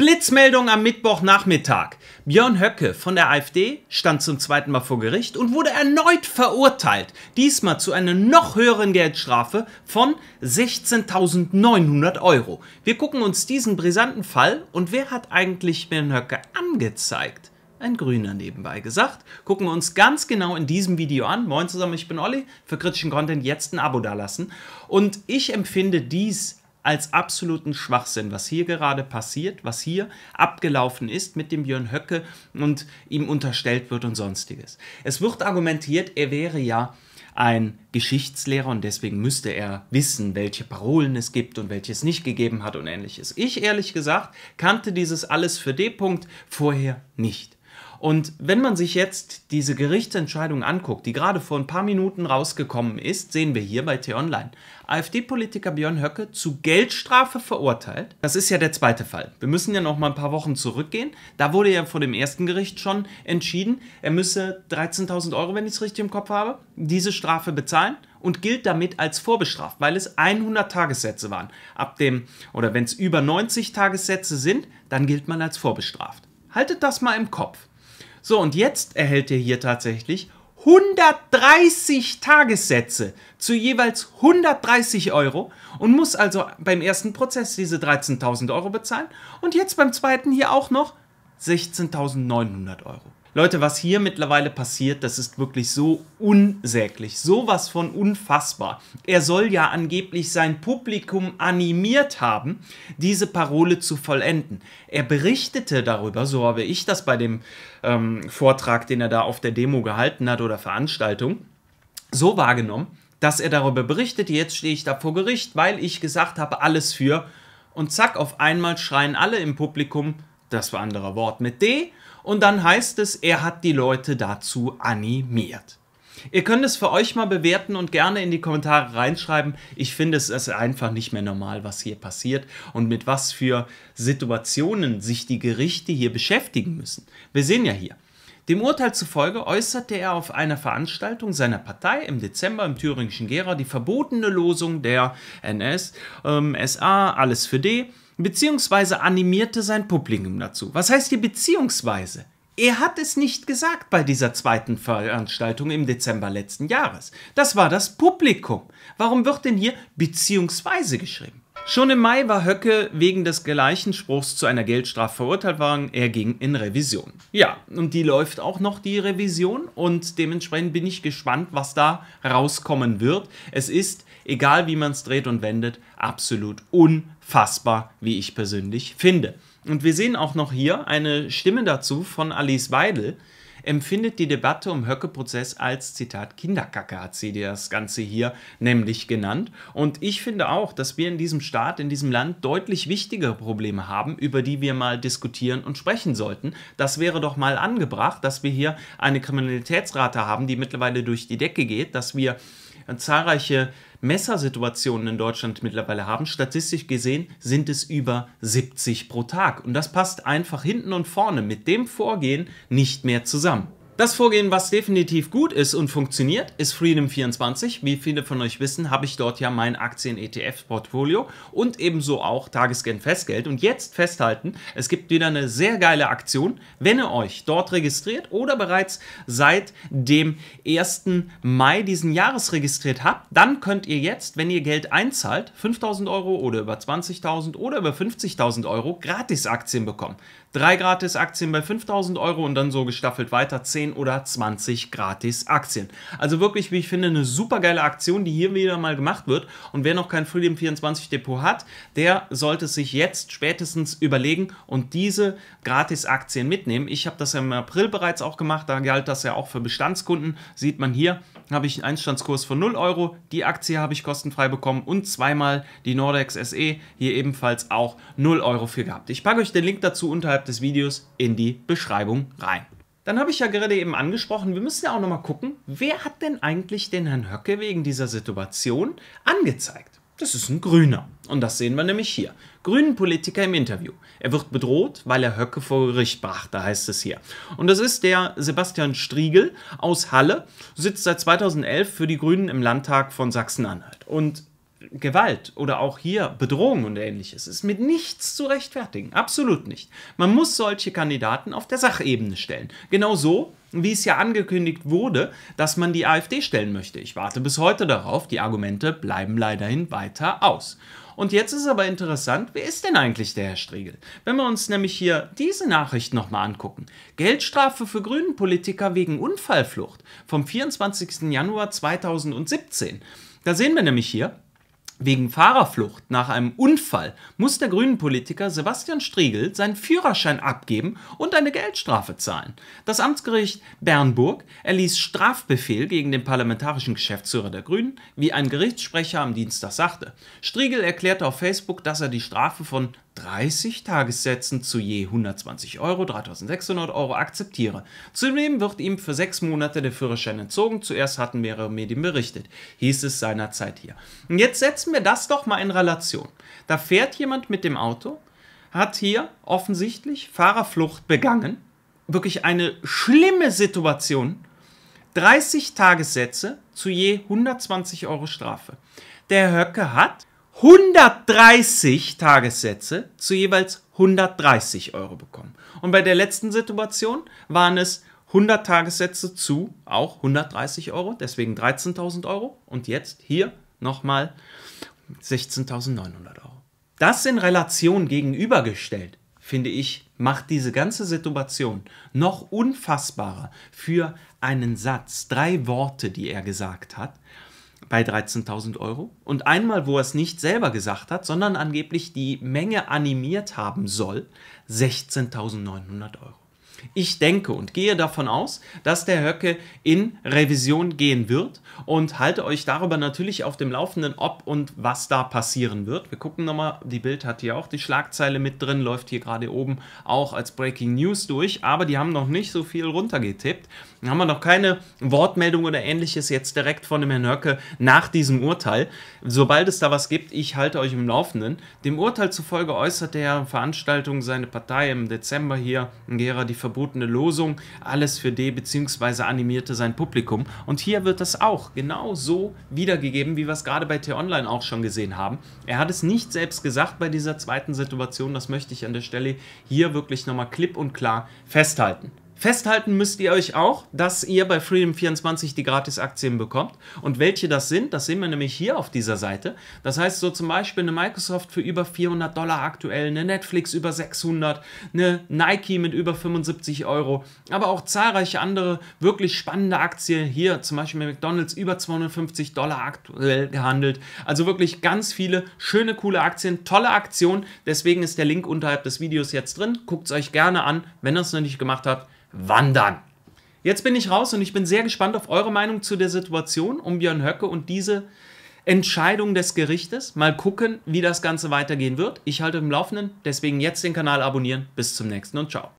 Blitzmeldung am Mittwochnachmittag. Björn Höcke von der AfD stand zum zweiten Mal vor Gericht und wurde erneut verurteilt. Diesmal zu einer noch höheren Geldstrafe von 16.900 Euro. Wir gucken uns diesen brisanten Fall und wer hat eigentlich Björn Höcke angezeigt? Ein Grüner nebenbei gesagt. Gucken wir uns ganz genau in diesem Video an. Moin zusammen, ich bin Olli. Für kritischen Content jetzt ein Abo dalassen. Und ich empfinde dies als absoluten Schwachsinn, was hier gerade passiert, was hier abgelaufen ist mit dem Björn Höcke und ihm unterstellt wird und sonstiges. Es wird argumentiert, er wäre ja ein Geschichtslehrer und deswegen müsste er wissen, welche Parolen es gibt und welche es nicht gegeben hat und ähnliches. Ich ehrlich gesagt kannte dieses alles für D-Punkt vorher nicht. Und wenn man sich jetzt diese Gerichtsentscheidung anguckt, die gerade vor ein paar Minuten rausgekommen ist, sehen wir hier bei T-Online. AfD-Politiker Björn Höcke zu Geldstrafe verurteilt. Das ist ja der zweite Fall. Wir müssen ja noch mal ein paar Wochen zurückgehen. Da wurde ja vor dem ersten Gericht schon entschieden, er müsse 13.000 Euro, wenn ich es richtig im Kopf habe, diese Strafe bezahlen und gilt damit als vorbestraft, weil es 100 Tagessätze waren. Ab dem, oder wenn es über 90 Tagessätze sind, dann gilt man als vorbestraft. Haltet das mal im Kopf. So, und jetzt erhält ihr hier tatsächlich 130 Tagessätze zu jeweils 130 Euro und muss also beim ersten Prozess diese 13.000 Euro bezahlen und jetzt beim zweiten hier auch noch 16.900 Euro. Leute, was hier mittlerweile passiert, das ist wirklich so unsäglich, sowas von unfassbar. Er soll ja angeblich sein Publikum animiert haben, diese Parole zu vollenden. Er berichtete darüber, so habe ich das bei dem ähm, Vortrag, den er da auf der Demo gehalten hat oder Veranstaltung, so wahrgenommen, dass er darüber berichtet, jetzt stehe ich da vor Gericht, weil ich gesagt habe, alles für. Und zack, auf einmal schreien alle im Publikum, das war ein anderer Wort mit D, und dann heißt es, er hat die Leute dazu animiert. Ihr könnt es für euch mal bewerten und gerne in die Kommentare reinschreiben. Ich finde, es ist einfach nicht mehr normal, was hier passiert und mit was für Situationen sich die Gerichte hier beschäftigen müssen. Wir sehen ja hier. Dem Urteil zufolge äußerte er auf einer Veranstaltung seiner Partei im Dezember im thüringischen Gera die verbotene Losung der NS, ähm, SA, alles für D beziehungsweise animierte sein Publikum dazu. Was heißt hier beziehungsweise? Er hat es nicht gesagt bei dieser zweiten Veranstaltung im Dezember letzten Jahres. Das war das Publikum. Warum wird denn hier beziehungsweise geschrieben? Schon im Mai war Höcke wegen des gleichen Spruchs zu einer Geldstrafe verurteilt worden. Er ging in Revision. Ja, und die läuft auch noch, die Revision. Und dementsprechend bin ich gespannt, was da rauskommen wird. Es ist, egal wie man es dreht und wendet, absolut unfassbar, wie ich persönlich finde. Und wir sehen auch noch hier eine Stimme dazu von Alice Weidel, empfindet die Debatte um Höcke-Prozess als, Zitat, Kinderkacke, hat sie das Ganze hier nämlich genannt. Und ich finde auch, dass wir in diesem Staat, in diesem Land deutlich wichtigere Probleme haben, über die wir mal diskutieren und sprechen sollten. Das wäre doch mal angebracht, dass wir hier eine Kriminalitätsrate haben, die mittlerweile durch die Decke geht, dass wir äh, zahlreiche Messersituationen in Deutschland mittlerweile haben. Statistisch gesehen sind es über 70 pro Tag. Und das passt einfach hinten und vorne mit dem Vorgehen nicht mehr zusammen. Das Vorgehen, was definitiv gut ist und funktioniert, ist Freedom24. Wie viele von euch wissen, habe ich dort ja mein Aktien-ETF-Portfolio und ebenso auch Tagesgeld-Festgeld. Und jetzt festhalten, es gibt wieder eine sehr geile Aktion, wenn ihr euch dort registriert oder bereits seit dem 1. Mai diesen Jahres registriert habt, dann könnt ihr jetzt, wenn ihr Geld einzahlt, 5000 Euro oder über 20.000 oder über 50.000 Euro gratis Aktien bekommen. Drei Gratis-Aktien bei 5000 Euro und dann so gestaffelt weiter 10 oder 20 Gratis-Aktien. Also wirklich, wie ich finde, eine super geile Aktion, die hier wieder mal gemacht wird. Und wer noch kein Freedom24 Depot hat, der sollte sich jetzt spätestens überlegen und diese Gratis-Aktien mitnehmen. Ich habe das ja im April bereits auch gemacht, da galt das ja auch für Bestandskunden, sieht man hier habe ich einen Einstandskurs von 0 Euro. Die Aktie habe ich kostenfrei bekommen und zweimal die Nordex SE hier ebenfalls auch 0 Euro für gehabt. Ich packe euch den Link dazu unterhalb des Videos in die Beschreibung rein. Dann habe ich ja gerade eben angesprochen, wir müssen ja auch nochmal gucken, wer hat denn eigentlich den Herrn Höcke wegen dieser Situation angezeigt? Das ist ein Grüner. Und das sehen wir nämlich hier. Grünen Politiker im Interview. Er wird bedroht, weil er Höcke vor Gericht brachte, heißt es hier. Und das ist der Sebastian Striegel aus Halle, sitzt seit 2011 für die Grünen im Landtag von Sachsen-Anhalt. Und Gewalt oder auch hier Bedrohung und ähnliches ist mit nichts zu rechtfertigen. Absolut nicht. Man muss solche Kandidaten auf der Sachebene stellen. Genau so, wie es ja angekündigt wurde, dass man die AfD stellen möchte. Ich warte bis heute darauf. Die Argumente bleiben leiderhin weiter aus. Und jetzt ist aber interessant, wer ist denn eigentlich der Herr Striegel? Wenn wir uns nämlich hier diese Nachricht nochmal angucken. Geldstrafe für grünen Politiker wegen Unfallflucht vom 24. Januar 2017. Da sehen wir nämlich hier, Wegen Fahrerflucht nach einem Unfall muss der Grünen-Politiker Sebastian Striegel seinen Führerschein abgeben und eine Geldstrafe zahlen. Das Amtsgericht Bernburg erließ Strafbefehl gegen den parlamentarischen Geschäftsführer der Grünen, wie ein Gerichtssprecher am Dienstag sagte. Striegel erklärte auf Facebook, dass er die Strafe von 30 Tagessätzen zu je 120 Euro, 3600 Euro akzeptiere. Zudem wird ihm für sechs Monate der Führerschein entzogen. Zuerst hatten mehrere Medien berichtet, hieß es seinerzeit hier. jetzt setzen setzen wir das doch mal in Relation. Da fährt jemand mit dem Auto, hat hier offensichtlich Fahrerflucht begangen. Wirklich eine schlimme Situation. 30 Tagessätze zu je 120 Euro Strafe. Der Höcke hat 130 Tagessätze zu jeweils 130 Euro bekommen. Und bei der letzten Situation waren es 100 Tagessätze zu auch 130 Euro, deswegen 13.000 Euro. Und jetzt hier nochmal 16.900 Euro. Das in Relation gegenübergestellt, finde ich, macht diese ganze Situation noch unfassbarer für einen Satz, drei Worte, die er gesagt hat, bei 13.000 Euro. Und einmal, wo er es nicht selber gesagt hat, sondern angeblich die Menge animiert haben soll, 16.900 Euro. Ich denke und gehe davon aus, dass der Höcke in Revision gehen wird und halte euch darüber natürlich auf dem Laufenden, ob und was da passieren wird. Wir gucken nochmal, die Bild hat hier auch die Schlagzeile mit drin, läuft hier gerade oben auch als Breaking News durch, aber die haben noch nicht so viel runtergetippt. Da haben wir noch keine Wortmeldung oder ähnliches jetzt direkt von dem Herrn Höcke nach diesem Urteil. Sobald es da was gibt, ich halte euch im Laufenden. Dem Urteil zufolge äußerte er Veranstaltung seine Partei im Dezember hier, in Gera die Verbindung verbotene Losung, alles für D bzw. animierte sein Publikum. Und hier wird das auch genau so wiedergegeben, wie wir es gerade bei T-Online auch schon gesehen haben. Er hat es nicht selbst gesagt bei dieser zweiten Situation, das möchte ich an der Stelle hier wirklich nochmal klipp und klar festhalten. Festhalten müsst ihr euch auch, dass ihr bei Freedom24 die Gratisaktien bekommt. Und welche das sind, das sehen wir nämlich hier auf dieser Seite. Das heißt, so zum Beispiel eine Microsoft für über 400 Dollar aktuell, eine Netflix über 600, eine Nike mit über 75 Euro, aber auch zahlreiche andere wirklich spannende Aktien. Hier zum Beispiel McDonalds über 250 Dollar aktuell gehandelt. Also wirklich ganz viele schöne, coole Aktien, tolle Aktionen. Deswegen ist der Link unterhalb des Videos jetzt drin. Guckt es euch gerne an, wenn ihr es noch nicht gemacht habt wandern. Jetzt bin ich raus und ich bin sehr gespannt auf eure Meinung zu der Situation um Björn Höcke und diese Entscheidung des Gerichtes. Mal gucken, wie das Ganze weitergehen wird. Ich halte im Laufenden, deswegen jetzt den Kanal abonnieren. Bis zum nächsten und ciao.